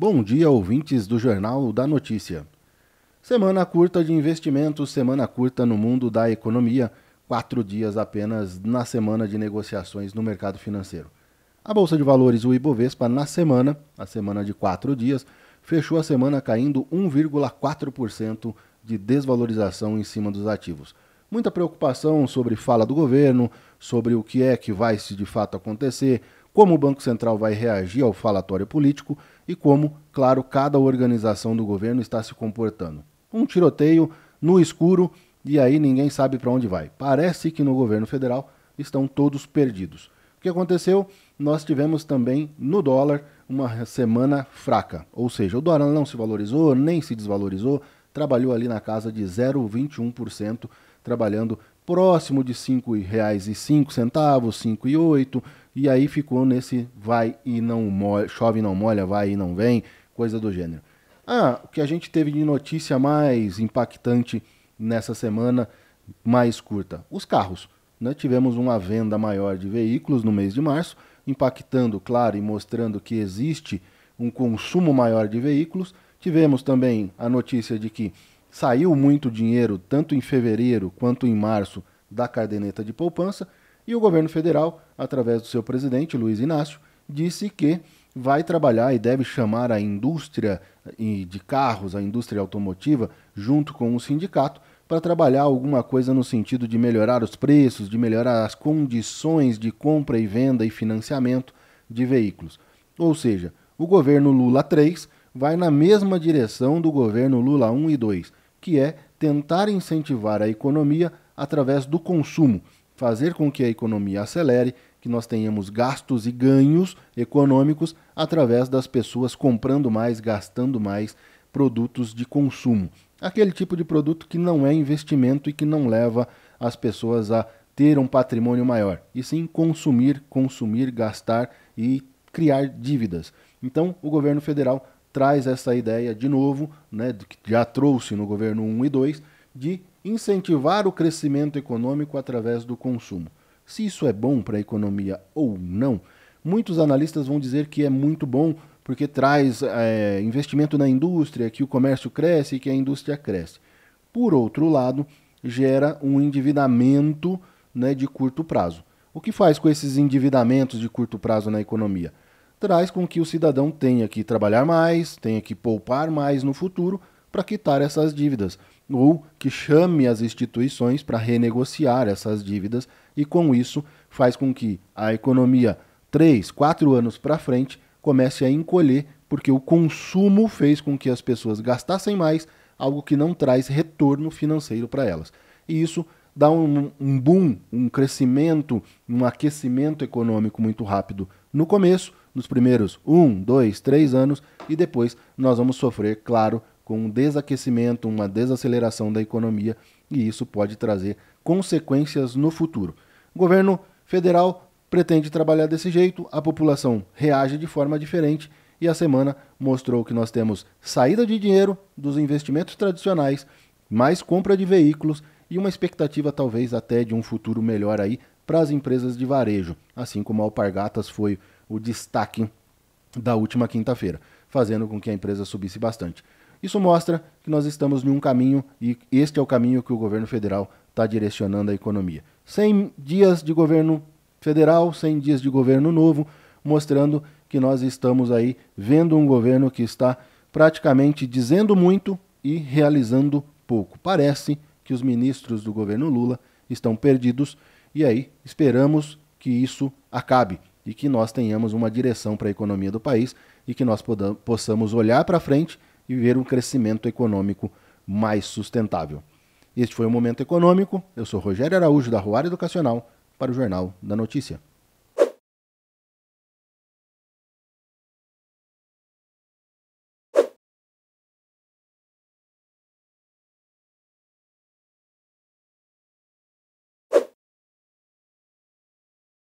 Bom dia, ouvintes do Jornal da Notícia. Semana curta de investimentos, semana curta no mundo da economia, quatro dias apenas na semana de negociações no mercado financeiro. A Bolsa de Valores, o Ibovespa, na semana, a semana de quatro dias, fechou a semana caindo 1,4% de desvalorização em cima dos ativos muita preocupação sobre fala do governo, sobre o que é que vai se de fato acontecer, como o Banco Central vai reagir ao falatório político e como, claro, cada organização do governo está se comportando. Um tiroteio no escuro e aí ninguém sabe para onde vai. Parece que no governo federal estão todos perdidos. O que aconteceu? Nós tivemos também no dólar uma semana fraca, ou seja, o dólar não se valorizou, nem se desvalorizou, trabalhou ali na casa de 0,21%, trabalhando próximo de R$ 5,05, R$ 5,08, e aí ficou nesse vai e não molha, chove e não molha, vai e não vem, coisa do gênero. Ah, o que a gente teve de notícia mais impactante nessa semana, mais curta? Os carros. Né? Tivemos uma venda maior de veículos no mês de março, impactando, claro, e mostrando que existe um consumo maior de veículos. Tivemos também a notícia de que saiu muito dinheiro, tanto em fevereiro quanto em março, da caderneta de poupança. E o governo federal, através do seu presidente, Luiz Inácio, disse que vai trabalhar e deve chamar a indústria de carros, a indústria automotiva, junto com o sindicato, para trabalhar alguma coisa no sentido de melhorar os preços, de melhorar as condições de compra e venda e financiamento de veículos. Ou seja, o governo Lula 3 vai na mesma direção do governo Lula 1 e 2, que é tentar incentivar a economia através do consumo, fazer com que a economia acelere, que nós tenhamos gastos e ganhos econômicos através das pessoas comprando mais, gastando mais produtos de consumo. Aquele tipo de produto que não é investimento e que não leva as pessoas a ter um patrimônio maior, e sim consumir, consumir, gastar e criar dívidas. Então, o governo federal traz essa ideia de novo, né, que já trouxe no governo 1 e 2, de incentivar o crescimento econômico através do consumo. Se isso é bom para a economia ou não, muitos analistas vão dizer que é muito bom porque traz é, investimento na indústria, que o comércio cresce e que a indústria cresce. Por outro lado, gera um endividamento né, de curto prazo. O que faz com esses endividamentos de curto prazo na economia? Traz com que o cidadão tenha que trabalhar mais, tenha que poupar mais no futuro para quitar essas dívidas, ou que chame as instituições para renegociar essas dívidas e com isso faz com que a economia três quatro anos para frente comece a encolher porque o consumo fez com que as pessoas gastassem mais, algo que não traz retorno financeiro para elas. E isso dá um, um boom, um crescimento, um aquecimento econômico muito rápido no começo, nos primeiros um dois três anos, e depois nós vamos sofrer, claro, com um desaquecimento, uma desaceleração da economia, e isso pode trazer consequências no futuro. O governo federal pretende trabalhar desse jeito, a população reage de forma diferente e a semana mostrou que nós temos saída de dinheiro dos investimentos tradicionais, mais compra de veículos e uma expectativa talvez até de um futuro melhor aí para as empresas de varejo, assim como a Alpargatas foi o destaque da última quinta-feira, fazendo com que a empresa subisse bastante. Isso mostra que nós estamos em um caminho e este é o caminho que o governo federal está direcionando a economia. 100 dias de governo federal, 100 dias de governo novo, mostrando que nós estamos aí vendo um governo que está praticamente dizendo muito e realizando pouco. Parece que os ministros do governo Lula estão perdidos e aí esperamos que isso acabe e que nós tenhamos uma direção para a economia do país e que nós possamos olhar para frente e viver um crescimento econômico mais sustentável. Este foi o Momento Econômico. Eu sou Rogério Araújo, da Ruara Educacional, para o Jornal da Notícia.